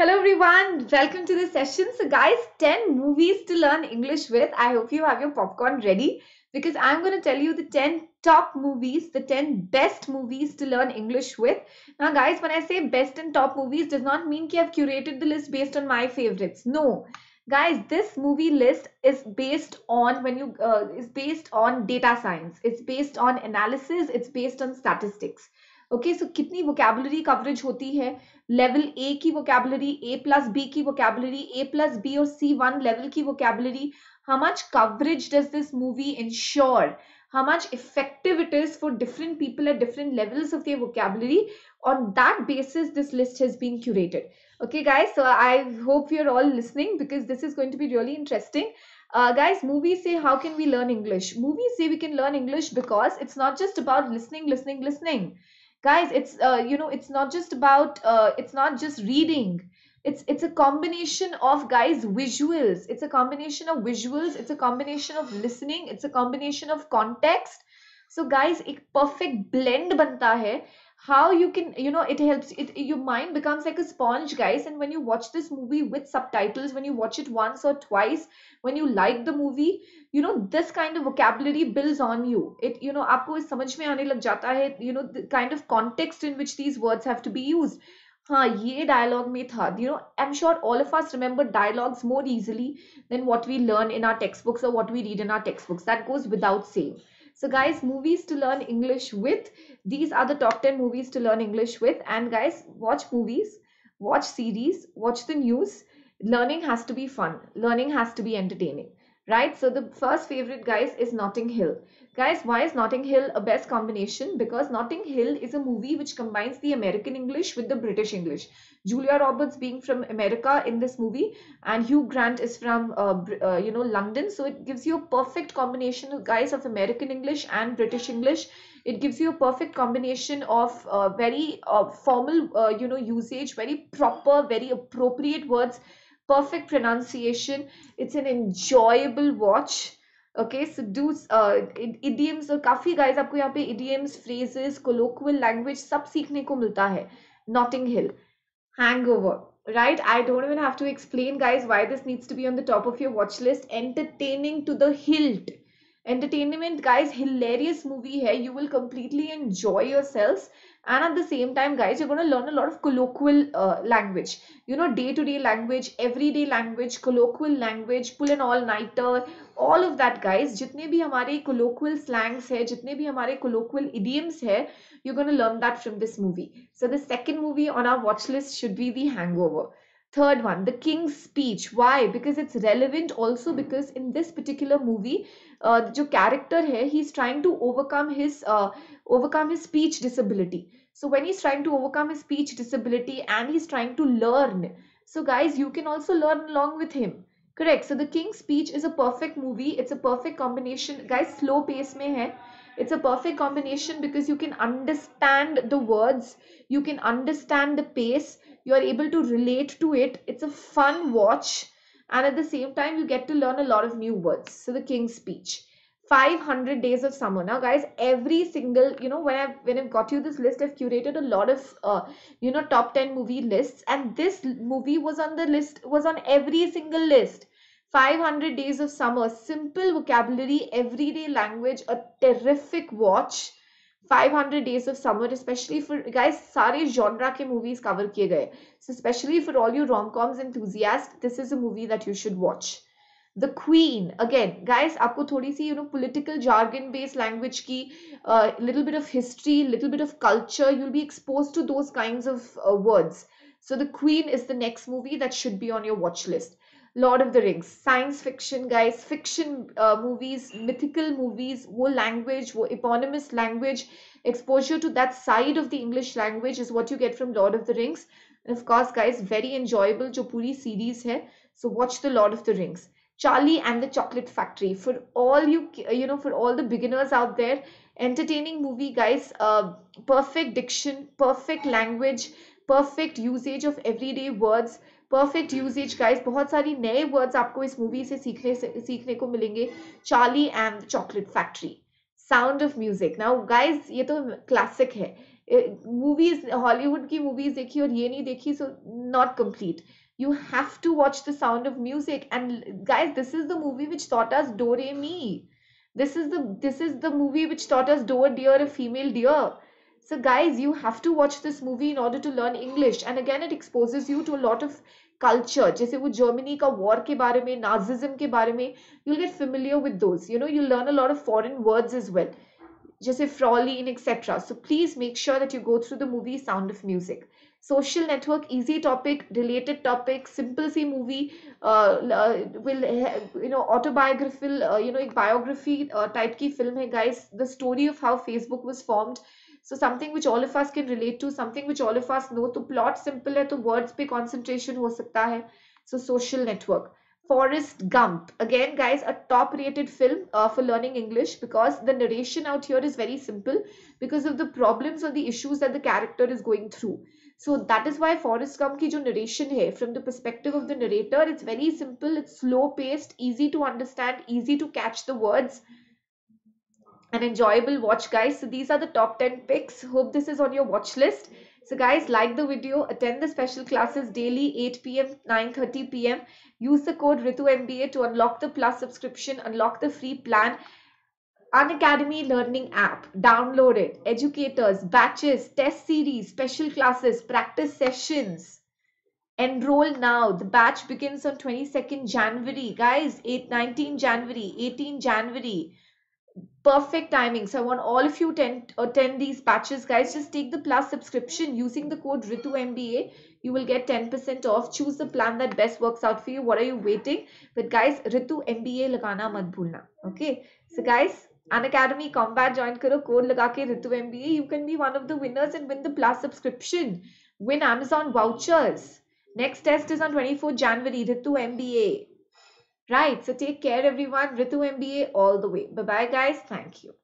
Hello everyone, welcome to the session. So guys, 10 movies to learn English with. I hope you have your popcorn ready because I'm going to tell you the 10 top movies, the 10 best movies to learn English with. Now guys, when I say best and top movies does not mean that I've curated the list based on my favorites. No. Guys, this movie list is based on when you uh, is based on data science. It's based on analysis, it's based on statistics. Okay so कितनी vocabulary coverage होती है level A की vocabulary A plus B की vocabulary A plus B और C one level की vocabulary how much coverage does this movie ensure how much effective it is for different people at different levels of ये vocabulary on that basis this list has been curated okay guys so I hope you are all listening because this is going to be really interesting guys movie से how can we learn English movie से we can learn English because it's not just about listening listening listening listening guys it's uh, you know it's not just about uh, it's not just reading it's it's a combination of guys visuals it's a combination of visuals it's a combination of listening it's a combination of context so guys एक perfect blend बनता है how you can you know it helps it you mind becomes like a sponge guys and when you watch this movie with subtitles when you watch it once or twice when you like the movie you know this kind of vocabulary build on you it you know आपको इस समझ में आने लग जाता है you know the kind of context in which these words have to be use हाँ ये डायलॉग में था you know I am sure all of us remember dialogues more easily than what we learn in our text books और what we read in our text books that goes without सेव So guys, movies to learn English with. These are the top 10 movies to learn English with. And guys, watch movies, watch series, watch the news. Learning has to be fun. Learning has to be entertaining right? So the first favorite, guys, is Notting Hill. Guys, why is Notting Hill a best combination? Because Notting Hill is a movie which combines the American English with the British English. Julia Roberts being from America in this movie and Hugh Grant is from, uh, uh, you know, London. So it gives you a perfect combination, guys, of American English and British English. It gives you a perfect combination of uh, very uh, formal, uh, you know, usage, very proper, very appropriate words perfect pronunciation it's an enjoyable watch okay so do uh, idioms So, coffee, guys aapko yahan pe idioms phrases colloquial language sab seekhne ko milta hai notting hill hangover right i don't even have to explain guys why this needs to be on the top of your watch list entertaining to the hilt entertainment guys hilarious movie here you will completely enjoy yourselves and at the same time guys you're going to learn a lot of colloquial uh, language you know day-to-day -day language everyday language colloquial language pull an all-nighter all of that guys jitne bhi hamare colloquial slangs hai jitne bhi hamare colloquial idioms hai you're going to learn that from this movie so the second movie on our watch list should be the hangover Third one, the King's Speech. Why? Because it's relevant also because in this particular movie, uh, the character here he's trying to overcome his uh, overcome his speech disability. So when he's trying to overcome his speech disability and he's trying to learn, so guys, you can also learn along with him. Correct. So the King's Speech is a perfect movie. It's a perfect combination. Guys, slow pace में है. It's a perfect combination because you can understand the words, you can understand the pace you are able to relate to it it's a fun watch and at the same time you get to learn a lot of new words so the king's speech 500 days of summer now guys every single you know when i've when i've got you this list i've curated a lot of uh, you know top 10 movie lists and this movie was on the list was on every single list 500 days of summer simple vocabulary everyday language a terrific watch 500 days of summer especially for guys sare genre ke movies cover kiye gaye so especially for all you rom-coms enthusiasts this is a movie that you should watch the queen again guys aapko thodi si you know political jargon based language ki uh, little bit of history little bit of culture you'll be exposed to those kinds of uh, words so the queen is the next movie that should be on your watch list Lord of the Rings, science fiction guys, fiction uh, movies, mythical movies. वो language, वो economist language exposure to that side of the English language is what you get from Lord of the Rings. And of course, guys, very enjoyable जो पूरी series here, So watch the Lord of the Rings. Charlie and the Chocolate Factory for all you you know for all the beginners out there. Entertaining movie, guys. Uh, perfect diction, perfect language, perfect usage of everyday words. Perfect usage guys बहुत सारी नए words आपको इस movie से सीखने से, सीखने को मिलेंगे Charlie and chocolate factory sound of music now guys ये तो क्लासिक है मूवीज eh, हॉलीवुड की मूवीज देखी और ये नहीं देखी so not complete you have to watch the sound of music and guys this is the movie which taught us do re mi this is the this is the movie which taught us doe deer a female deer So guys, you have to watch this movie in order to learn English. And again, it exposes you to a lot of culture. जैसे वो Germany का war के बारे में you'll बारे में you get familiar with those you know you a a lot of foreign words as well जैसे fraulein etc. So, please make sure that you go through the movie Sound of Music, social network easy topic related topic simple see movie uh, uh, will you know autobiographical uh, you know biography uh, type ki film hai guys the story of how facebook was formed so something which all of us can relate to something which all of us know तो plot simple है तो words पे concentration हो सकता है so social network Forrest Gump again guys a top rated film for learning English because the narration out here is very simple because of the problem और the issues that the character is going through so that is why Forrest Gump की जो narration है from the perspective of the narrator it's very simple it's slow paced easy to understand easy to catch the words an enjoyable watch guys so these are the top 10 picks hope this is on your watch list so guys like the video attend the special classes daily 8 pm 9 30 pm use the code ritu mba to unlock the plus subscription unlock the free plan unacademy learning app download it educators batches test series special classes practice sessions enroll now the batch begins on 22nd january guys 8 19 january 18 january perfect timing. So I want all of you attend attend these batches. Guys, just take the plus subscription using the code Ritu MBA. You will get 10% off. Choose the plan that best works out for you. What are you waiting? But guys, Ritu MBA lagana mat bhulna. Okay. So guys, an academy combat join karo code lagake Ritu MBA. You can be one of the winners and win the plus subscription. Win Amazon vouchers. Next test is on 24 January. Ritu MBA. Right, so take care everyone. Ritu MBA all the way. Bye bye, guys. Thank you.